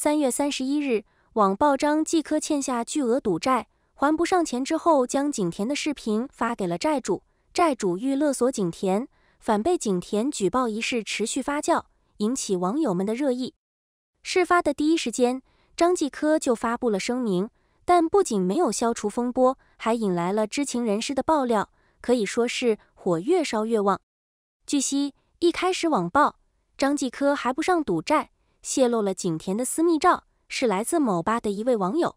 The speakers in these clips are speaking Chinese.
三月三十一日，网曝张继科欠下巨额赌债还不上钱之后，将景甜的视频发给了债主，债主欲勒索景甜，反被景甜举报一事持续发酵，引起网友们的热议。事发的第一时间，张继科就发布了声明，但不仅没有消除风波，还引来了知情人士的爆料，可以说是火越烧越旺。据悉，一开始网曝张继科还不上赌债。泄露了景甜的私密照，是来自某吧的一位网友。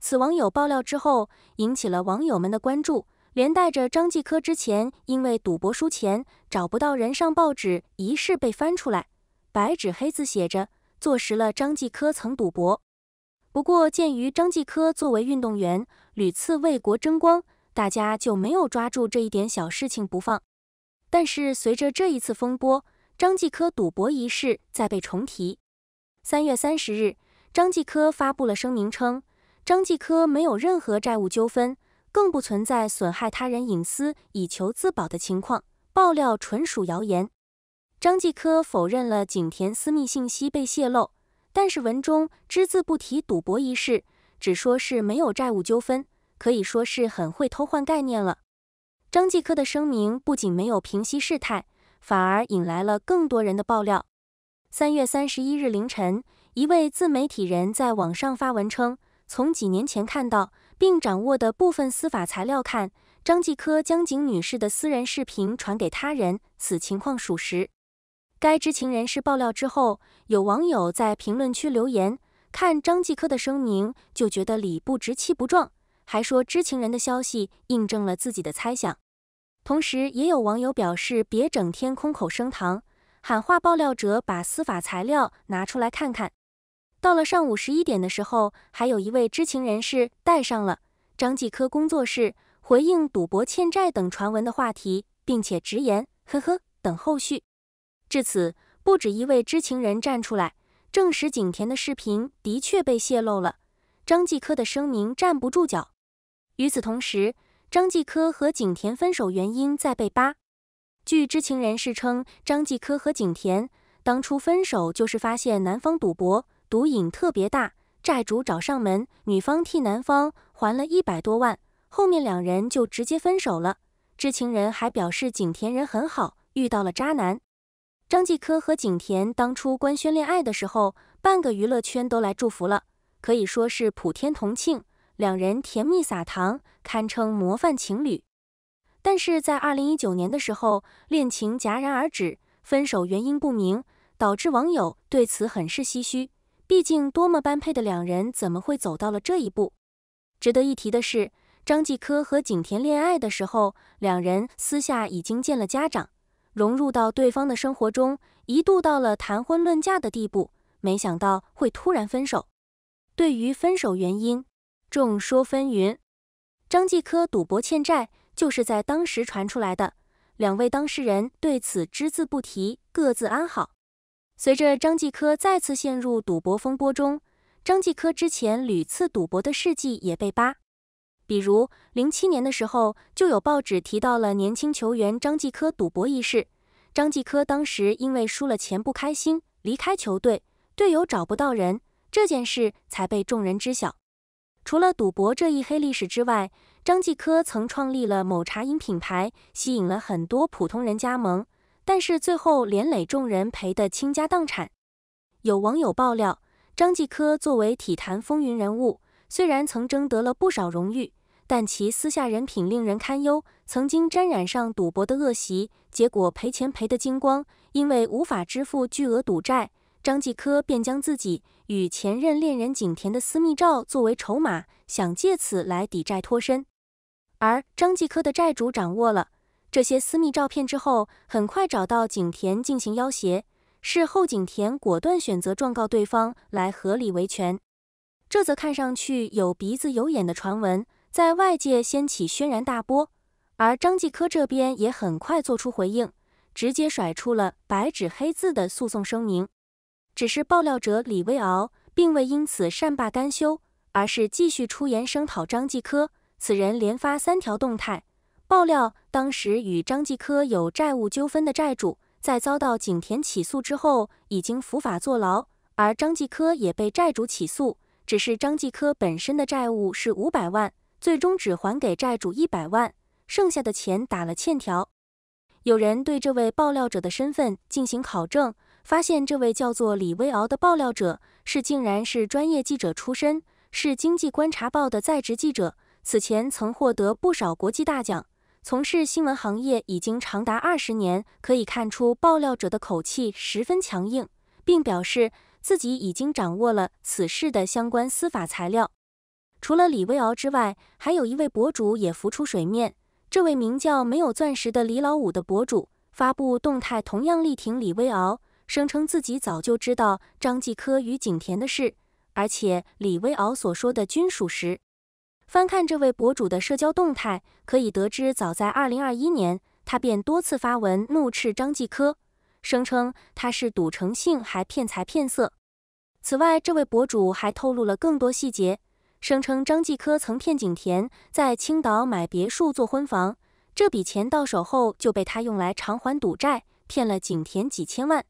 此网友爆料之后，引起了网友们的关注，连带着张继科之前因为赌博输钱找不到人上报纸一事被翻出来，白纸黑字写着坐实了张继科曾赌博。不过，鉴于张继科作为运动员屡次为国争光，大家就没有抓住这一点小事情不放。但是，随着这一次风波，张继科赌博一事再被重提。三月三十日，张继科发布了声明称，张继科没有任何债务纠纷，更不存在损害他人隐私以求自保的情况，爆料纯属谣言。张继科否认了景田私密信息被泄露，但是文中只字不提赌博一事，只说是没有债务纠纷，可以说是很会偷换概念了。张继科的声明不仅没有平息事态，反而引来了更多人的爆料。三月三十一日凌晨，一位自媒体人在网上发文称，从几年前看到并掌握的部分司法材料看，张继科将景女士的私人视频传给他人，此情况属实。该知情人士爆料之后，有网友在评论区留言，看张继科的声明就觉得理不直气不壮，还说知情人的消息印证了自己的猜想。同时，也有网友表示别整天空口升堂。喊话爆料者把司法材料拿出来看看。到了上午十一点的时候，还有一位知情人士带上了张继科工作室回应赌博欠债等传闻的话题，并且直言：“呵呵，等后续。”至此，不止一位知情人站出来证实景甜的视频的确被泄露了，张继科的声明站不住脚。与此同时，张继科和景甜分手原因在被扒。据知情人士称，张继科和景甜当初分手就是发现男方赌博，赌瘾特别大，债主找上门，女方替男方还了一百多万，后面两人就直接分手了。知情人还表示，景甜人很好，遇到了渣男。张继科和景甜当初官宣恋爱的时候，半个娱乐圈都来祝福了，可以说是普天同庆。两人甜蜜撒糖，堪称模范情侣。但是在二零一九年的时候，恋情戛然而止，分手原因不明，导致网友对此很是唏嘘。毕竟多么般配的两人，怎么会走到了这一步？值得一提的是，张继科和景甜恋爱的时候，两人私下已经见了家长，融入到对方的生活中，一度到了谈婚论嫁的地步，没想到会突然分手。对于分手原因，众说纷纭。张继科赌博欠债。就是在当时传出来的，两位当事人对此只字不提，各自安好。随着张继科再次陷入赌博风波中，张继科之前屡次赌博的事迹也被扒。比如零七年的时候，就有报纸提到了年轻球员张继科赌博一事。张继科当时因为输了钱不开心，离开球队，队友找不到人，这件事才被众人知晓。除了赌博这一黑历史之外，张继科曾创立了某茶饮品牌，吸引了很多普通人加盟，但是最后连累众人赔得倾家荡产。有网友爆料，张继科作为体坛风云人物，虽然曾争得了不少荣誉，但其私下人品令人堪忧，曾经沾染上赌博的恶习，结果赔钱赔得精光。因为无法支付巨额赌债，张继科便将自己与前任恋人景甜的私密照作为筹码，想借此来抵债脱身。而张继科的债主掌握了这些私密照片之后，很快找到景甜进行要挟。事后，景甜果断选择状告对方来合理维权。这则看上去有鼻子有眼的传闻，在外界掀起轩然大波。而张继科这边也很快做出回应，直接甩出了白纸黑字的诉讼声明。只是爆料者李威敖并未因此善罢甘休，而是继续出言声讨张继科。此人连发三条动态，爆料当时与张继科有债务纠纷的债主，在遭到景田起诉之后，已经伏法坐牢，而张继科也被债主起诉，只是张继科本身的债务是五百万，最终只还给债主一百万，剩下的钱打了欠条。有人对这位爆料者的身份进行考证，发现这位叫做李威敖的爆料者，是竟然是专业记者出身，是经济观察报的在职记者。此前曾获得不少国际大奖，从事新闻行业已经长达二十年。可以看出，爆料者的口气十分强硬，并表示自己已经掌握了此事的相关司法材料。除了李威敖之外，还有一位博主也浮出水面。这位名叫“没有钻石的李老五”的博主发布动态，同样力挺李威敖，声称自己早就知道张继科与景甜的事，而且李威敖所说的均属实。翻看这位博主的社交动态，可以得知，早在二零二一年，他便多次发文怒斥张继科，声称他是赌成性，还骗财骗色。此外，这位博主还透露了更多细节，声称张继科曾骗景甜在青岛买别墅做婚房，这笔钱到手后就被他用来偿还赌债，骗了景甜几千万。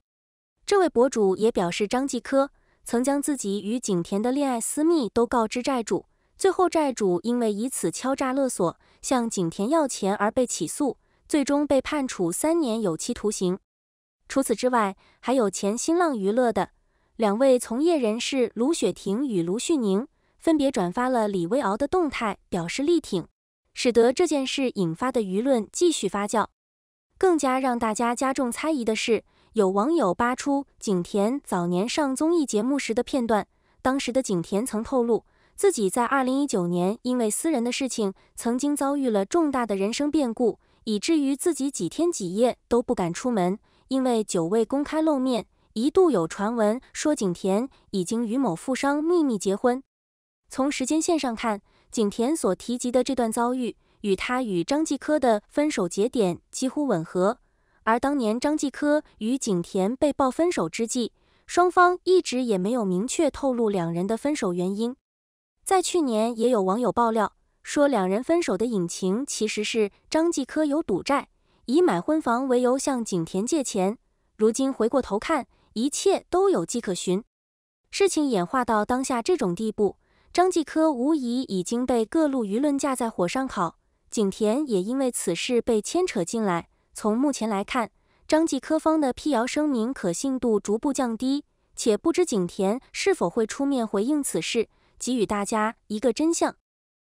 这位博主也表示，张继科曾将自己与景甜的恋爱私密都告知债主。最后，债主因为以此敲诈勒索向景甜要钱而被起诉，最终被判处三年有期徒刑。除此之外，还有前新浪娱乐的两位从业人士卢雪婷与卢旭宁分别转发了李威敖的动态，表示力挺，使得这件事引发的舆论继续发酵。更加让大家加重猜疑的是，有网友扒出景甜早年上综艺节目时的片段，当时的景甜曾透露。自己在二零一九年因为私人的事情，曾经遭遇了重大的人生变故，以至于自己几天几夜都不敢出门，因为久未公开露面，一度有传闻说景田已经与某富商秘密结婚。从时间线上看，景田所提及的这段遭遇与他与张继科的分手节点几乎吻合。而当年张继科与景田被曝分手之际，双方一直也没有明确透露两人的分手原因。在去年，也有网友爆料说，两人分手的隐情其实是张继科有赌债，以买婚房为由向景甜借钱。如今回过头看，一切都有迹可循。事情演化到当下这种地步，张继科无疑已经被各路舆论架在火上烤，景甜也因为此事被牵扯进来。从目前来看，张继科方的辟谣声明可信度逐步降低，且不知景甜是否会出面回应此事。给予大家一个真相。